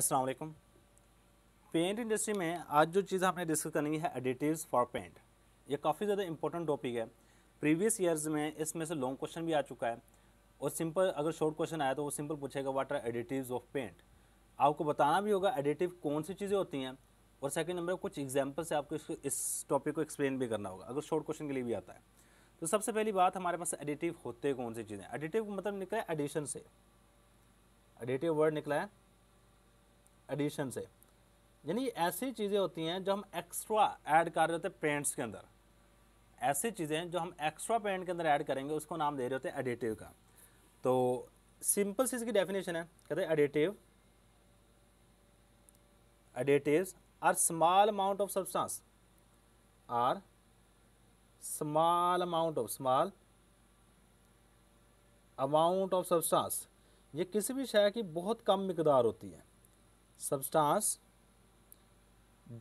अस्सलाम वालेकुम paint industry में आज जो चीज़ आपने डिस्कस करनी है एडिटिव्स फॉर पेंट ये काफ़ी ज़्यादा इंपॉर्टेंट टॉपिक है प्रीवियस ईयर्स में इसमें से लॉन्ग क्वेश्चन भी आ चुका है और सिंपल अगर शॉर्ट क्वेश्चन आया तो वो सिंपल पूछेगा what are additives of paint आपको बताना भी होगा एडिटिव कौन सी चीज़ें होती हैं और सेकेंड नंबर कुछ एग्जाम्पल से आपको इस टॉपिक को एक्सप्लेन भी करना होगा अगर शॉर्ट क्वेश्चन के लिए भी आता है तो सबसे पहली बात हमारे पास एडिटिव होते कौन सी चीज़ें एडिटिव मतलब निकला है एडिशन से एडिटिव वर्ड निकला है एडिशन से यानी ऐसी चीज़ें होती हैं जो हम एक्स्ट्रा ऐड कर रहे होते हैं पेंट्स के अंदर ऐसी चीज़ें जो हम एक्स्ट्रा पेंट के अंदर ऐड करेंगे उसको नाम दे रहे होते हैं एडिटिव का तो सिंपल सी इसकी डेफिनेशन है कहते हैं additive additive are small amount of substance are small amount of small amount of substance ये किसी भी शय की बहुत कम मकदार होती है substance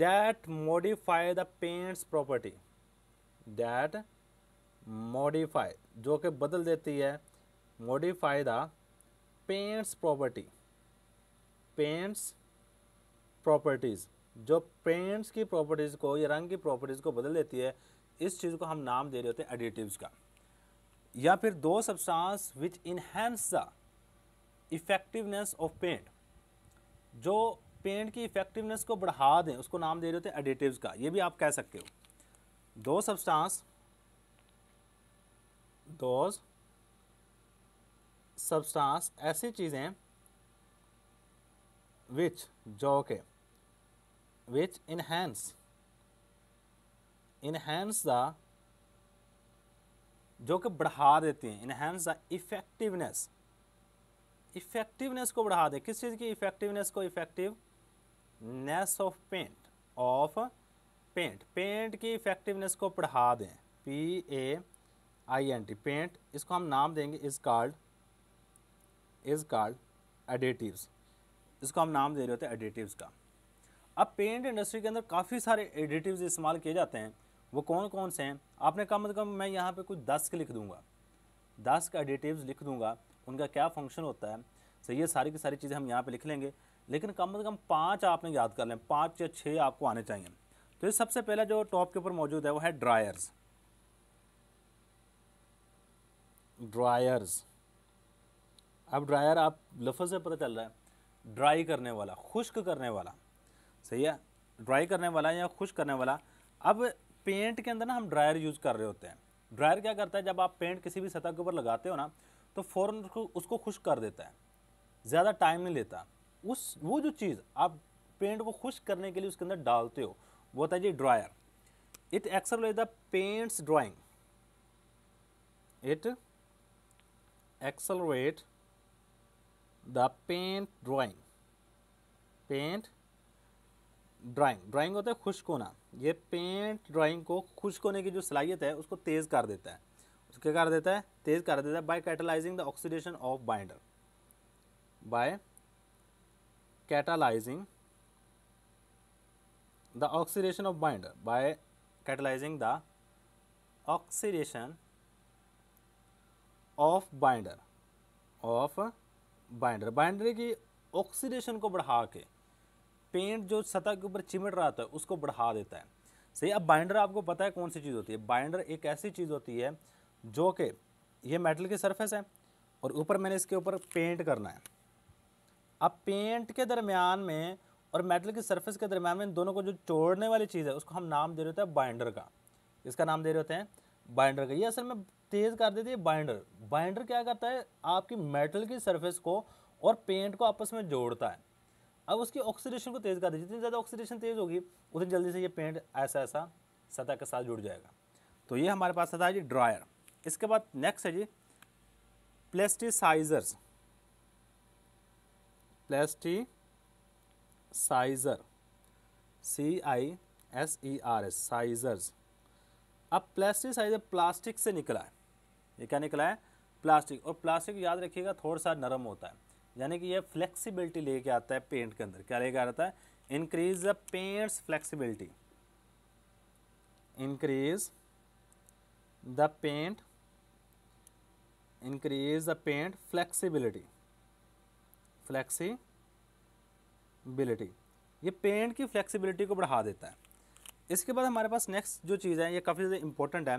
that modify the paint's property that modify जो कि बदल देती है modify the paints property paints properties जो पेंट्स की प्रॉपर्टीज़ को या रंग की प्रॉपर्टीज़ को बदल देती है इस चीज़ को हम नाम दे रहे होते हैं एडिटिव्स का या फिर दो substance which enhance the effectiveness of paint जो पेंट की इफेक्टिवनेस को बढ़ा दें उसको नाम दे रहे होते हैं एडिटिव का ये भी आप कह सकते हो दो सब्सटेंस दोज सब्सटेंस ऐसी चीज़ें विच जो के विच इनहेंस इनहेंस द जो कि बढ़ा देती हैं इनहेंस द इफेक्टिवनेस इफेक्टिवनेस को बढ़ा दे किस चीज़ की इफेक्टिवनेस को effectiveness of paint of paint paint की इफेक्टिवनेस को बढ़ा दें P A I N T paint इसको हम नाम देंगे is card is card additives इसको हम नाम दे रहे होते हैं एडिटिव्स का अब पेंट इंडस्ट्री के अंदर काफ़ी सारे एडिटिव्स इस्तेमाल किए जाते हैं वो कौन कौन से हैं आपने कम अज़ कम मैं यहाँ पे कुछ दस के लिख दूंगा दस का एडिटिव्स लिख दूँगा उनका क्या फंक्शन होता है सही ये सारी की सारी चीज़ें हम यहाँ पर लिख लेंगे लेकिन कम से कम पाँच आपने याद कर लें पाँच या छः आपको आने चाहिए तो ये सबसे पहला जो टॉप के ऊपर मौजूद है वो है ड्रायर्स ड्रायर्स अब ड्रायर आप लफ्ज़ से पता चल रहा है ड्राई करने वाला खुश्क करने वाला सही है ड्राई करने वाला या खुश करने वाला अब पेंट के अंदर ना हम ड्रायर यूज़ कर रहे होते हैं ड्रायर क्या करता है जब आप पेंट किसी भी सतह के ऊपर लगाते हो ना तो फ़ौरन उसको उसको खुश कर देता है ज़्यादा टाइम नहीं लेता उस वो जो चीज़ आप पेंट को खुश करने के लिए उसके अंदर डालते हो वो होता है जी ड्रायर इट एक्सर the paints drying it accelerate the paint drying paint drying drying होता है खुश्क होना ये पेंट ड्राइंग को खुश्क होने की जो सलाहियत है उसको तेज़ कर देता है क्या कर देता है तेज़ कर देता है by catalysing the oxidation of binder by catalysing the oxidation of binder by catalysing the oxidation of binder of binder binder की ऑक्सीडेशन को बढ़ा के पेंट जो सतह के ऊपर चिमट रहा था उसको बढ़ा देता है सही अब बाइंडर आपको पता है कौन सी चीज़ होती है बाइंडर एक ऐसी चीज़ होती है जो कि ये मेटल की सरफेस है और ऊपर मैंने इसके ऊपर पेंट करना है अब पेंट के दरमियान में और मेटल की सरफेस के दरमियान में इन दोनों को जो जोड़ने वाली चीज़ है उसको हम नाम दे रहे होते हैं बाइंडर का इसका नाम दे रहे होते हैं बाइंडर का ये असल में तेज़ कर देती है बाइंडर बाइंडर क्या करता है आपकी मेटल की सरफेस को और पेंट को आपस में जोड़ता है अब उसकी ऑक्सीडेशन को तेज़ कर दीजिए जितनी ज़्यादा ऑक्सीडेशन तेज़ होगी उतनी जल्दी से ये पेंट ऐसा ऐसा सतह के साथ जुड़ जाएगा तो ये हमारे पास सतह है जी ड्रायर इसके बाद नेक्स्ट है जी plasticisers plasticiser C I S E R S sizers अब प्लेस्टिसाइजर प्लास्टिक से निकला है ये क्या निकला है प्लास्टिक और प्लास्टिक याद रखिएगा थोड़ा सा नरम होता है यानी कि ये फ्लेक्सिबिलिटी लेके आता है पेंट के अंदर क्या लेके आता है increase the paint's flexibility increase the paint increase the paint flexibility flexibility ये पेंट की फ्लेक्सिबिलिटी को बढ़ा देता है इसके बाद हमारे पास नेक्स्ट जो चीज़ है ये काफ़ी ज़्यादा इंपॉर्टेंट है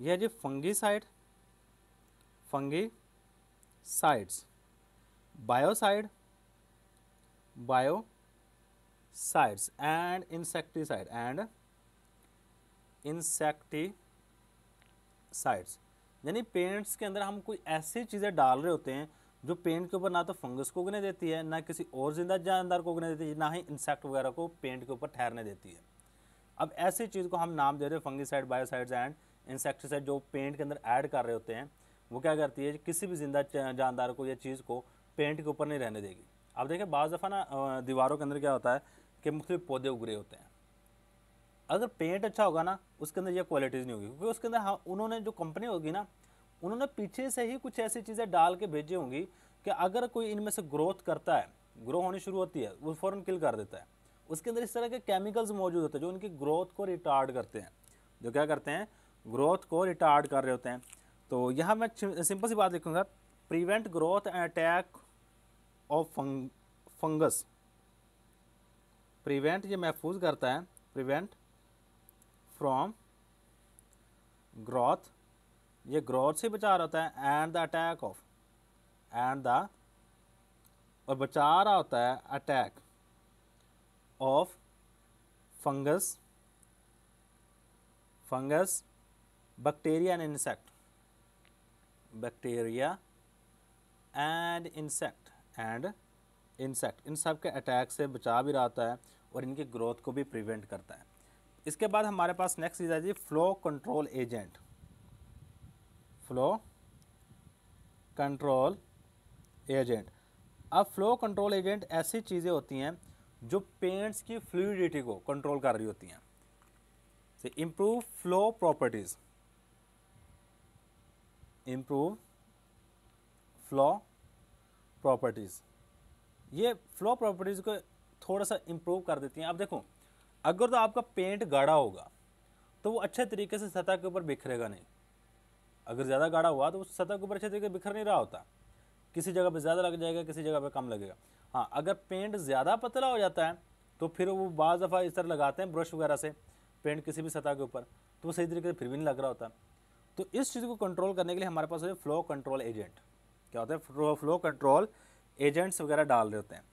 यह है जी fungicide fungicides biocide sides and insecticide and insecticides यानी पेंट्स के अंदर हम कोई ऐसी चीज़ें डाल रहे होते हैं जो पेंट के ऊपर ना तो फंगस को उगने देती है ना किसी और जिंदा जानदार को उगने देती है ना ही इंसेक्ट वगैरह को पेंट के ऊपर ठहरने देती है अब ऐसी चीज़ को हम नाम दे रहे हैं साइड बायोसाइड्स एंड इंसेक्टिसाइड जो पेंट के अंदर ऐड कर रहे होते हैं वो क्या करती है किसी भी जिंदा जानदार को या चीज़ को पेंट के ऊपर नहीं रहने देगी अब देखिए बाज़ दफ़ा ना दीवारों के अंदर क्या होता है कि मुख्तु पौधे उग रहे होते हैं अगर पेंट अच्छा होगा ना उसके अंदर ये क्वालिटीज़ नहीं होगी क्योंकि उसके अंदर हाँ उन्होंने जो कंपनी होगी ना उन्होंने पीछे से ही कुछ ऐसी चीज़ें डाल के भेजी होंगी कि अगर कोई इनमें से ग्रोथ करता है ग्रो होनी शुरू होती है वो फ़ौरन किल कर देता है उसके अंदर इस तरह के केमिकल्स मौजूद होते हैं जो उनकी ग्रोथ को रिटार्ड करते हैं जो क्या करते हैं ग्रोथ को रिटार्ड कर रहे होते हैं तो यहाँ मैं सिंपल सी बात लिखूँगा prevent growth and attack of fung, fungus prevent ये महफूज करता है प्रिवेंट फ्रॉम ग्रोथ ये ग्रोथ से बचा रहा होता है and the attack of and the और बचा रहा होता है attack of fungus fungus bacteria and insect bacteria and insect and insect इन सब के अटैक से बचा भी रहा होता है और इनकी ग्रोथ को भी प्रिवेंट करता है इसके बाद हमारे पास नेक्स्ट चीज़ है जी flow control agent flow control agent अब फ्लो कंट्रोल एजेंट ऐसी चीज़ें होती हैं जो पेंट्स की फ्लूडिटी को कंट्रोल कर रही होती हैं से improve flow properties improve flow properties ये फ्लो प्रॉपर्टीज़ को थोड़ा सा इम्प्रूव कर देती हैं अब देखो अगर तो आपका पेंट गाढ़ा होगा तो वो अच्छे तरीके से सतह के ऊपर बिखरेगा नहीं अगर ज़्यादा गाढ़ा हुआ तो उस सतह के ऊपर अच्छे तरीके से बिखर नहीं रहा होता किसी जगह पे ज़्यादा लग जाएगा किसी जगह पे कम लगेगा हाँ अगर पेंट ज़्यादा पतला हो जाता है तो फिर वो बाज़ दफ़ा इस तरह लगाते हैं ब्रश वगैरह से पेंट किसी भी सतह के ऊपर तो वो सही तरीके से फिर भी नहीं लग रहा होता तो इस चीज़ को कंट्रोल करने के लिए हमारे पास होते फ्लो कंट्रोल एजेंट क्या होता है फ्लो कंट्रोल एजेंट्स वगैरह डाल रहे होते हैं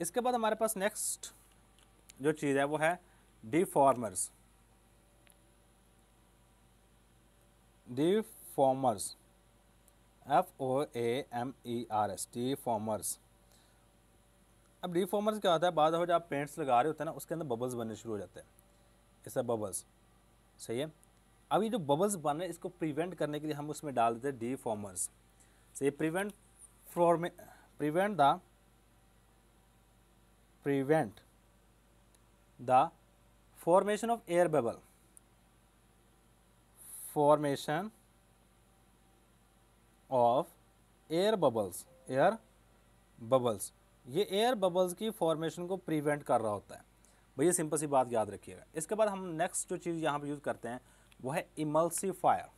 इसके बाद हमारे पास नेक्स्ट जो चीज़ है वो है defoamers defoamers F O A M E R S defoamers अब डिफॉर्मर्स क्या होता है बाद हो जब आप पेंट्स लगा रहे होते हैं ना उसके अंदर बबल्स बनने शुरू हो जाते हैं इससे बबल्स सही है अब ये जो बबल्स बन रहे हैं इसको प्रिवेंट करने के लिए हम उसमें डाल देते हैं डिफॉर्मर्स सही prevent form prevent the prevent the formation of air bubble formation of air bubbles air bubbles ये एयर बबल्स की फॉर्मेशन को प्रिवेंट कर रहा होता है भैया सिंपल सी बात याद रखिएगा इसके बाद हम नेक्स्ट जो चीज़ यहाँ पे यूज़ करते हैं वो है इमल्सीफायर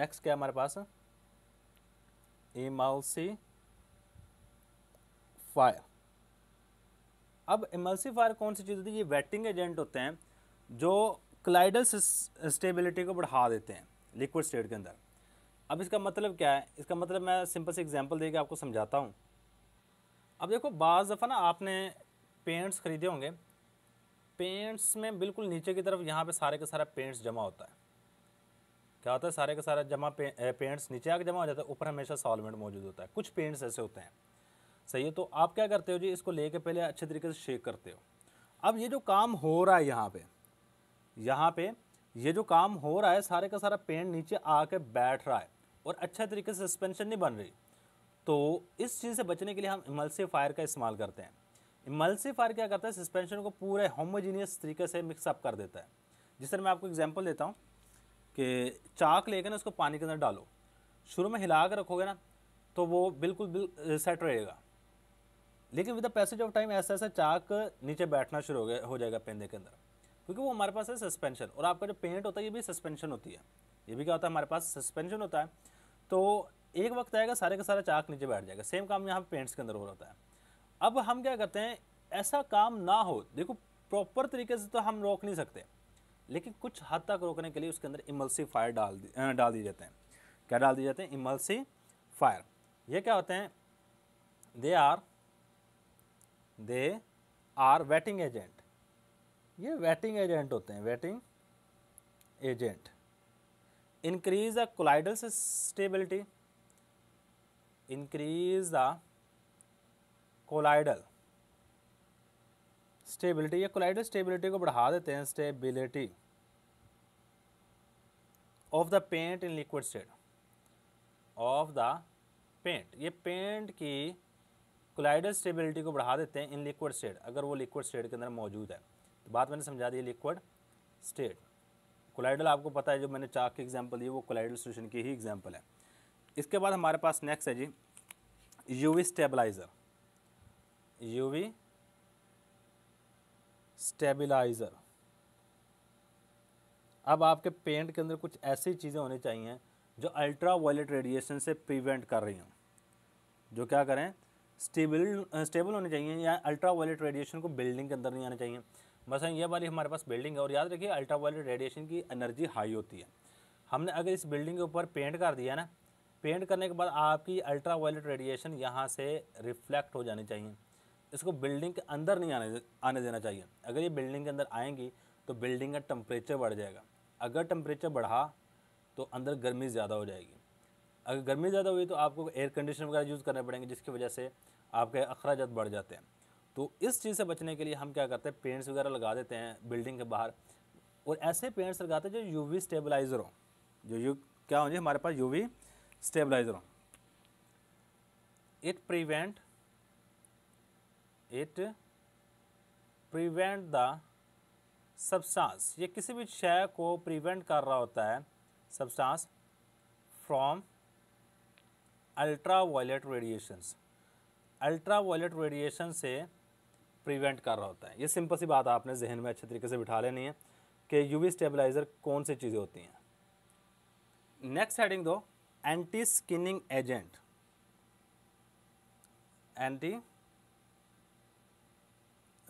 नेक्स्ट क्या हमारे पास इमल्सी फायर अब एमल्सीफायर कौन सी चीज़ होती है ये वेटिंग एजेंट होते हैं जो क्लाइडल स्टेबिलिटी को बढ़ा देते हैं लिक्विड स्टेट के अंदर अब इसका मतलब क्या है इसका मतलब मैं सिंपल से एग्जांपल देकर आपको समझाता हूँ अब देखो बाज़ दफ़ा ना आपने पेंट्स ख़रीदे होंगे पेंट्स में बिल्कुल नीचे की तरफ यहाँ पे सारे के सारा पेंट्स जमा होता है क्या होता है सारे के सारा जमा पे, पेंट्स नीचे आके जमा हो जाता है ऊपर हमेशा सॉलमेंट मौजूद होता है कुछ पेंट्स ऐसे होते हैं सही है तो आप क्या करते हो जी इसको लेके पहले अच्छे तरीके से शेक करते हो अब ये जो काम हो रहा है यहाँ पे यहाँ पे ये जो काम हो रहा है सारे का सारा पेंट नीचे आके बैठ रहा है और अच्छे तरीके से सस्पेंशन नहीं बन रही तो इस चीज़ से बचने के लिए हम फायर का इस्तेमाल करते हैं फायर क्या करता है सस्पेंशन को पूरे होमोजीनियस तरीके से मिक्सअप कर देता है जिस तरह मैं आपको एग्जाम्पल देता हूँ कि चाक लेकर ना उसको पानी के अंदर डालो शुरू में हिला कर रखोगे ना तो वो बिल्कुल बिल सेट रहेगा लेकिन with the passage of time ऐसा ऐसा चाक नीचे बैठना शुरू हो गया हो जाएगा पेंदे के अंदर क्योंकि वो हमारे पास है सस्पेंशन और आपका जो पेंट होता है ये भी सस्पेंशन होती है ये भी क्या होता है हमारे पास सस्पेंशन होता है तो एक वक्त आएगा सारे का सारा चाक नीचे बैठ जाएगा सेम काम यहाँ पेंट्स के अंदर हो रहा है अब हम क्या करते हैं ऐसा काम ना हो देखो प्रॉपर तरीके से तो हम रोक नहीं सकते लेकिन कुछ हद तक रोकने के लिए उसके अंदर इमल्सी फायर डाल दी डाल दिए जाते हैं क्या डाल दिए जाते हैं इमल्सी फायर ये क्या होते हैं they are they are wetting agent ये वेटिंग एजेंट होते हैं wetting agent increase the colloidal stability increase the colloidal stability या कोलाइडल स्टेबिलिटी को बढ़ा देते हैं stability of the paint in liquid state of the paint ये पेंट की कोलाइडल स्टेबिलिटी को बढ़ा देते हैं इन लिक्विड स्टेट अगर वो लिक्विड स्टेट के अंदर मौजूद है तो बात मैंने समझा दी लिक्विड स्टेट कोलाइडल आपको पता है जो मैंने चाक की एग्जाम्पल दी वो कोलाइडल सोल्यूशन की ही एग्जाम्पल है इसके बाद हमारे पास नेक्स्ट है जी यूवी स्टेबलाइज़र यूवी स्टेबलाइज़र अब आपके पेंट के अंदर कुछ ऐसी चीज़ें होनी चाहिए जो अल्ट्रा वायलेट रेडिएशन से प्रिवेंट कर रही हूँ जो क्या करें स्टेबल स्टेबल होने चाहिए या अल्ट्रा वायलेट रेडिएशन को बिल्डिंग के अंदर नहीं आना चाहिए मसलन हाँ, ये वाली हमारे पास बिल्डिंग है और याद रखिए अल्ट्रा वायलेट रेडिएशन की एनर्जी हाई होती है हमने अगर इस बिल्डिंग के ऊपर पेंट कर दिया ना पेंट करने के बाद आपकी अल्ट्रा वायलेट रेडिएशन यहाँ से रिफ्लेक्ट हो जानी चाहिए इसको बिल्डिंग के अंदर नहीं आने आने देना चाहिए अगर ये बिल्डिंग के अंदर आएंगी तो बिल्डिंग का टम्परेचर बढ़ जाएगा अगर टम्परेचर बढ़ा तो अंदर गर्मी ज़्यादा हो जाएगी अगर गर्मी ज़्यादा हुई तो आपको एयर कंडीशनर वगैरह यूज़ करने पड़ेंगे जिसकी वजह से आपके अखराज बढ़ जाते हैं तो इस चीज़ से बचने के लिए हम क्या करते हैं पेंट्स वगैरह लगा देते हैं बिल्डिंग के बाहर और ऐसे पेंट्स लगाते हैं जो वी स्टेबलाइज़र हों जो यू क्या होंगे हमारे पास यू स्टेबलाइज़र हों it prevent it prevent the substance ये किसी भी शय को प्रिवेंट कर रहा होता है substance from ultra violet radiations ultra violet radiation से प्रिवेंट कर रहा होता है ये सिंपल सी बात आपने जहन में अच्छे तरीके से बिठा लेनी है कि यूवी स्टेबलाइज़र कौन सी चीज़ें होती हैं नेक्स्ट हेडिंग दो anti skinning agent anti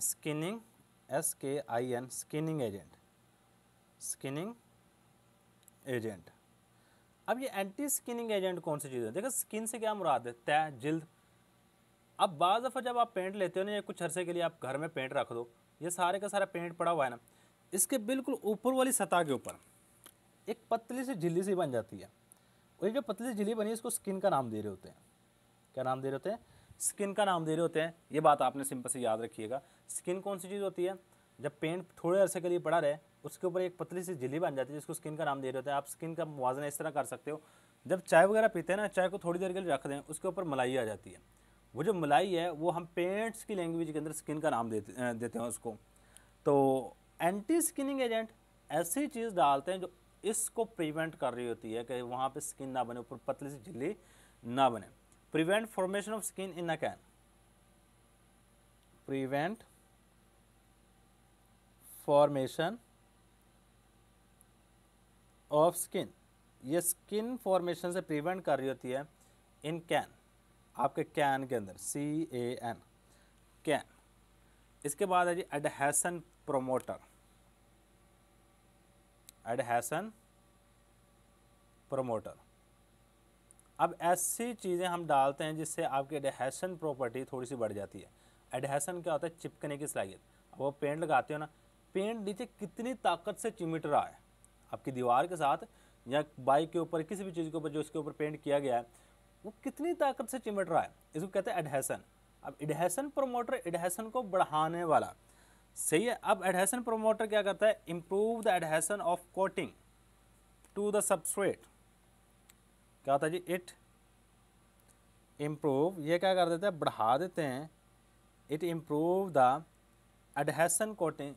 skinning S K I N skinning agent skinning agent अब ये एंटी स्किनिंग एजेंट कौन सी चीज़ है देखो स्किन से क्या मुराद है तय जिल्द अब बाज़ दफ़ा जब आप पेंट लेते हो ना या कुछ अरसे के लिए आप घर में पेंट रख दो ये सारे का सारा पेंट पड़ा हुआ है ना इसके बिल्कुल ऊपर वाली सतह के ऊपर एक पतली सी झिल्ली सी बन जाती है और ये जो पतली सी झिल्ली बनी है इसको स्किन का नाम दे रहे होते हैं क्या नाम दे रहे होते हैं स्किन का नाम दे रहे होते हैं ये बात आपने सिंपल से याद रखिएगा स्किन कौन सी चीज़ होती है जब पेंट थोड़े अरसे के लिए पड़ा रहे उसके ऊपर एक पतली सी झिल्ली बन जाती है जिसको स्किन का नाम दे रहे होते हैं आप स्किन का मुवजना इस तरह कर सकते हो जब चाय वगैरह पीते हैं ना चाय को थोड़ी देर के लिए रख दें उसके ऊपर मलाई आ जाती है वो जो मलाई है वो हम पेंट्स की लैंग्वेज के अंदर स्किन का नाम देते देते हैं उसको तो एंटी स्किनिंग एजेंट ऐसी चीज़ डालते हैं जो इसको प्रिवेंट कर रही होती है कि वहाँ पे स्किन ना बने ऊपर पतली सी झिल्ली ना बने prevent formation of skin in a can prevent formation of skin ये स्किन फॉर्मेशन से प्रिवेंट कर रही होती है इन कैन आपके कैन के अंदर सी ए एन कैन इसके बाद है जी एडहेसन प्रोमोटर एडहेसन प्रोमोटर अब ऐसी चीज़ें हम डालते हैं जिससे आपकी एडहेसन प्रॉपर्टी थोड़ी सी बढ़ जाती है एडहेसन क्या होता है चिपकने की सलाहियत वो पेंट लगाते हो ना पेंट नीचे कितनी ताकत से चिमट रहा है आपकी दीवार के साथ या बाइक के ऊपर किसी भी चीज़ के ऊपर जो उसके ऊपर पेंट किया गया है वो कितनी ताकत से चिमट रहा है इसको कहते हैं एडहेसन अब एडहेसन प्रोमोटर एडहेसन को बढ़ाने वाला सही है अब एडहेसन प्रोमोटर क्या करता है improve the adhesion of coating to the substrate क्या होता है जी इट इम्प्रूव ये क्या कर देते हैं बढ़ा देते हैं it improve the adhesion coating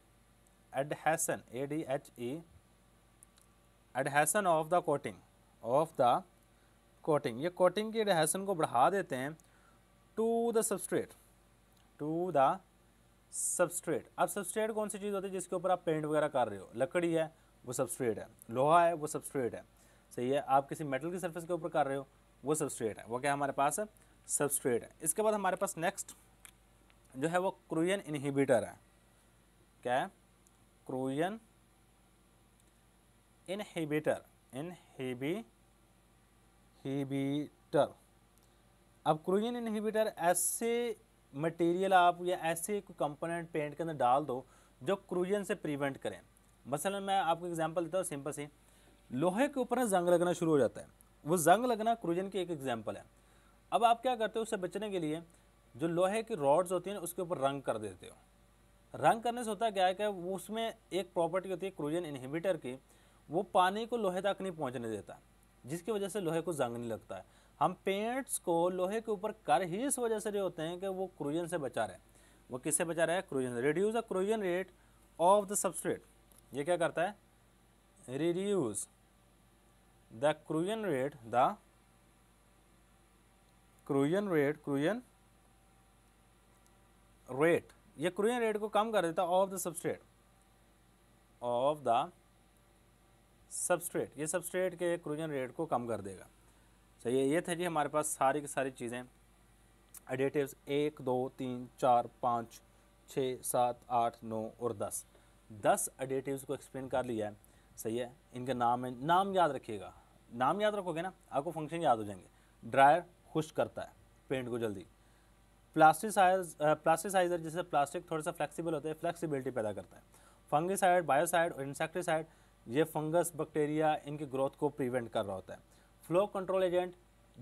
adhesion adhe adhesion of the coating of the coating ये coating की adhesion को बढ़ा देते हैं to the substrate to the substrate अब substrate कौन सी चीज़ होती है जिसके ऊपर आप पेंट वगैरह कर रहे हो लकड़ी है वो सबस्ट्रेट है लोहा है वो सबस्ट्रेट है सही है आप किसी मेटल की सरफेस के ऊपर कर रहे हो वो सबस्ट्रेट है वो क्या हमारे पास सबस्ट्रेट है इसके बाद हमारे पास नेक्स्ट जो है वो क्रूयन इनहिबिटर है क्या है क्रोजन इनहिबिटर इनहिबिटर अब क्रोजन इनहिबिटर ऐसे मटेरियल आप या ऐसे कोई कंपोनेंट पेंट के अंदर डाल दो जो क्रोजन से प्रिवेंट करें मसलन मैं आपको एग्जांपल देता हूँ सिंपल सी लोहे के ऊपर ना जंग लगना शुरू हो जाता है वो जंग लगना क्रोजन की एक एग्जाम्पल है अब आप क्या करते हो उससे बचने के लिए जो लोहे की रॉड्स होती हैं उसके ऊपर रंग कर देते हो रंग करने से होता क्या है कि उसमें एक प्रॉपर्टी होती है क्रोजन इनहिबिटर की वो पानी को लोहे तक नहीं पहुँचने देता जिसकी वजह से लोहे को जंग नहीं लगता है हम पेंट्स को लोहे के ऊपर कर ही इस वजह से होते हैं कि वो क्रोजन से बचा रहे वो किससे बचा रहा है corrosion reduce the corrosion rate of the substrate ये क्या करता है reduce the corrosion rate the corrosion rate corrosion rate ये क्रूइन रेट को कम कर देता of the substrate of the substrate ये सबस्ट्रेट के क्रूजन रेट को कम कर देगा सही है ये थे जी हमारे पास सारी की सारी चीज़ें एडिटिव्स एक दो तीन चार पाँच छः सात आठ नौ और दस दस एडिटिव्स को एक्सप्लेन कर लिया है सही है इनके नाम है नाम याद रखिएगा नाम याद रखोगे ना आपको फंक्शन याद हो जाएंगे ड्रायर खुश करता है पेंट को जल्दी प्लास्टिसाइज प्लास्टिसाइजर जैसे प्लास्टिक थोड़ा सा फ्लेक्सिबल होता है फ्लैक्सीबिलिटी पैदा करता है फंगिसाइड बायोसाइड और इंसेक्टिसाइड ये फंगस बैक्टीरिया इनकी ग्रोथ को प्रिवेंट कर रहा होता है फ्लो कंट्रोल एजेंट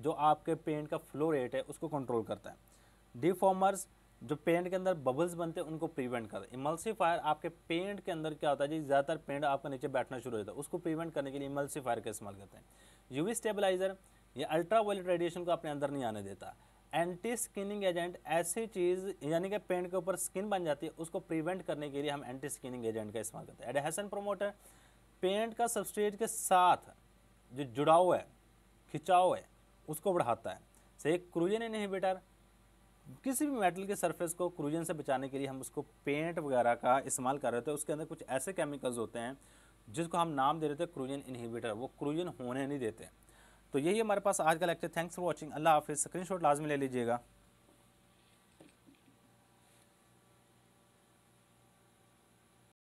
जो आपके पेंट का फ्लो रेट है उसको कंट्रोल करता है डिफॉर्मर्स जो पेंट के अंदर बबल्स बनते हैं उनको प्रिवेंट करता है इमल्सीफायर आपके पेंट के अंदर क्या होता है जी ज़्यादातर पेंट आपका नीचे बैठना शुरू हो जाता है उसको प्रिवेंट करने के लिए इमल्सीफायर का इस्तेमाल करते हैं यूवी स्टेबलाइज़र ये अल्ट्रा वायलेट रेडिएशन को अपने अंदर नहीं आने देता एंटी स्किनिंग एजेंट ऐसी चीज़ यानी कि पेंट के ऊपर स्किन बन जाती है उसको प्रिवेंट करने के लिए हम एंटी स्किनिंग एजेंट का इस्तेमाल करते हैं एडहेसन प्रोमोटर पेंट का सबस्टेट के साथ जो जुड़ाव है खिंचाव है उसको बढ़ाता है सही क्रूजन इनहिबिटर किसी भी मेटल के सरफेस को क्रूजन से बचाने के लिए हम उसको पेंट वगैरह का इस्तेमाल कर रहे थे उसके अंदर कुछ ऐसे केमिकल्स होते हैं जिसको हम नाम दे रहे थे क्रूजन इनहिबिटर वो क्रूजन होने नहीं देते तो यही हमारे पास आज का लेक्चर थैंक्स फॉर वॉचिंग अल्लाह हाफिज़ स्क्रीन शॉट लाजमी ले लीजिएगा